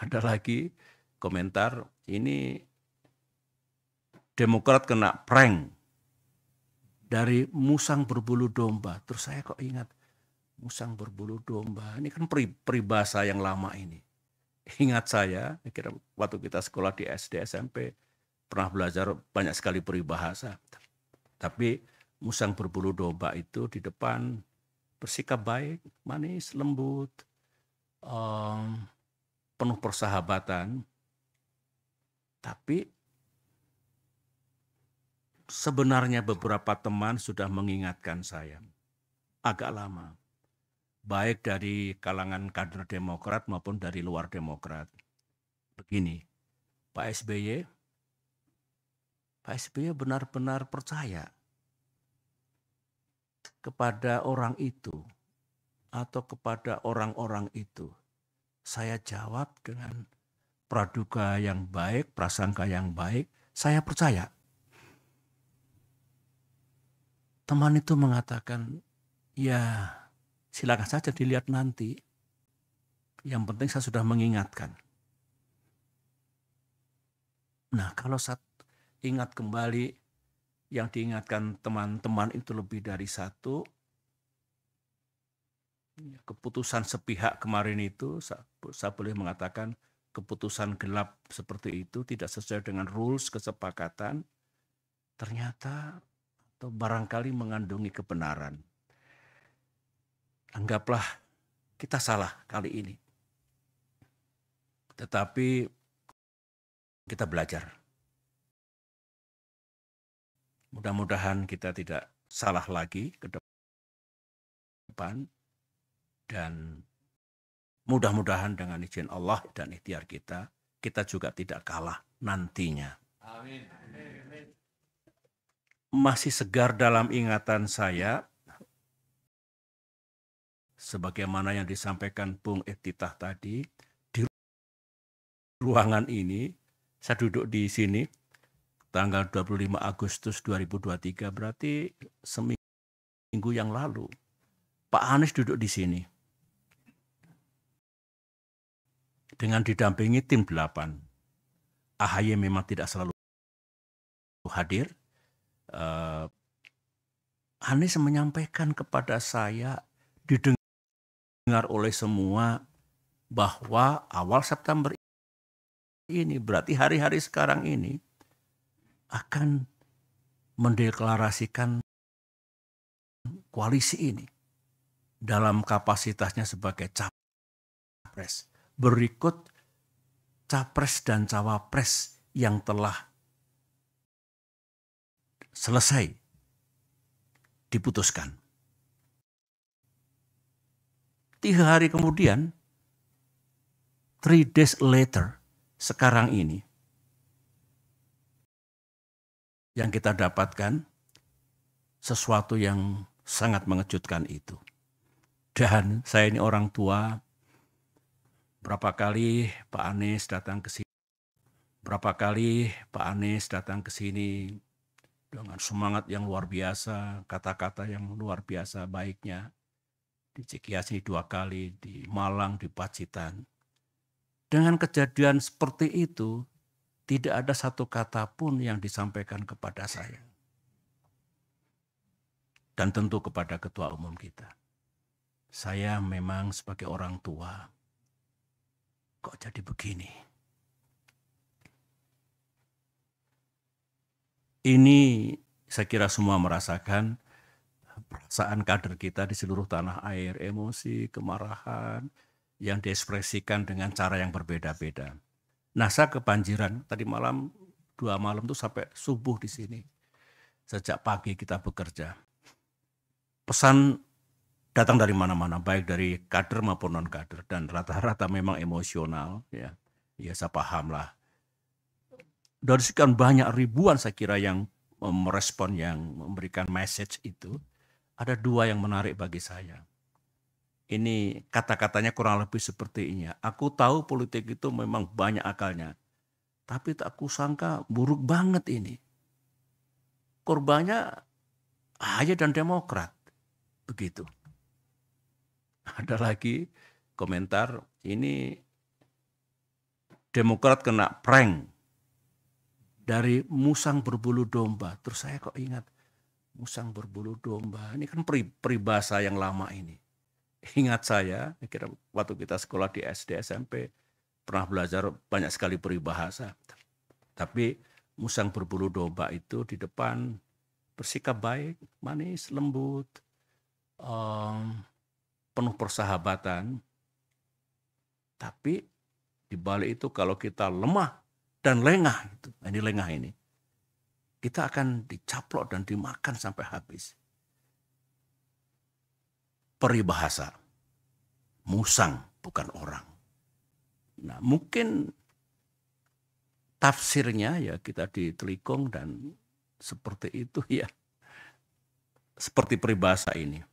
ada lagi komentar ini Demokrat kena prank dari musang berbulu domba. Terus saya kok ingat musang berbulu domba. Ini kan peribahasa yang lama ini. Ingat saya, kira waktu kita sekolah di SD SMP pernah belajar banyak sekali peribahasa. Tapi musang berbulu domba itu di depan bersikap baik, manis, lembut, um, penuh persahabatan, tapi sebenarnya beberapa teman sudah mengingatkan saya agak lama, baik dari kalangan kader Demokrat maupun dari luar Demokrat. Begini, Pak SBY, Pak SBY benar-benar percaya kepada orang itu atau kepada orang-orang itu saya jawab dengan praduga yang baik, prasangka yang baik. Saya percaya. Teman itu mengatakan, ya silakan saja dilihat nanti. Yang penting saya sudah mengingatkan. Nah kalau saat ingat kembali yang diingatkan teman-teman itu lebih dari satu, keputusan sepihak kemarin itu saya boleh mengatakan keputusan gelap seperti itu tidak sesuai dengan rules kesepakatan ternyata atau barangkali mengandungi kebenaran. Anggaplah kita salah kali ini. Tetapi kita belajar. Mudah-mudahan kita tidak salah lagi ke depan dan mudah-mudahan dengan izin Allah dan ikhtiar kita, kita juga tidak kalah nantinya. Amin. Masih segar dalam ingatan saya, sebagaimana yang disampaikan Bung Ektitah tadi, di ruangan ini, saya duduk di sini, tanggal 25 Agustus 2023, berarti seminggu yang lalu, Pak Anies duduk di sini. dengan didampingi tim delapan. AHY memang tidak selalu hadir. Uh, Anies menyampaikan kepada saya didengar oleh semua bahwa awal September ini berarti hari-hari sekarang ini akan mendeklarasikan koalisi ini dalam kapasitasnya sebagai capres berikut capres dan cawapres yang telah selesai diputuskan. Tiga hari kemudian, three days later, sekarang ini, yang kita dapatkan sesuatu yang sangat mengejutkan itu. Dan saya ini orang tua, Berapa kali Pak Anies datang ke sini? Berapa kali Pak Anies datang ke sini dengan semangat yang luar biasa, kata-kata yang luar biasa baiknya. Di Cikias dua kali, di Malang, di Pacitan. Dengan kejadian seperti itu, tidak ada satu kata pun yang disampaikan kepada saya. Dan tentu kepada ketua umum kita. Saya memang sebagai orang tua kok jadi begini? Ini saya kira semua merasakan perasaan kader kita di seluruh tanah air, emosi, kemarahan yang diekspresikan dengan cara yang berbeda-beda. Nah, saya kebanjiran tadi malam dua malam tuh sampai subuh di sini. Sejak pagi kita bekerja. Pesan datang dari mana-mana, baik dari kader maupun non kader dan rata-rata memang emosional, ya, ya saya paham lah. Dari sekian banyak ribuan saya kira yang merespon yang memberikan message itu, ada dua yang menarik bagi saya. Ini kata-katanya kurang lebih seperti ini. Aku tahu politik itu memang banyak akalnya. Tapi tak kusangka buruk banget ini. Korbannya Ahy dan Demokrat. Begitu ada lagi komentar ini Demokrat kena prank dari musang berbulu domba. Terus saya kok ingat musang berbulu domba. Ini kan peribahasa yang lama ini. Ingat saya, kira waktu kita sekolah di SD SMP pernah belajar banyak sekali peribahasa. Tapi musang berbulu domba itu di depan bersikap baik, manis, lembut, um, penuh persahabatan. Tapi di balik itu kalau kita lemah dan lengah, itu, ini lengah ini, kita akan dicaplok dan dimakan sampai habis. Peribahasa, musang bukan orang. Nah mungkin tafsirnya ya kita ditelikung dan seperti itu ya. Seperti peribahasa ini.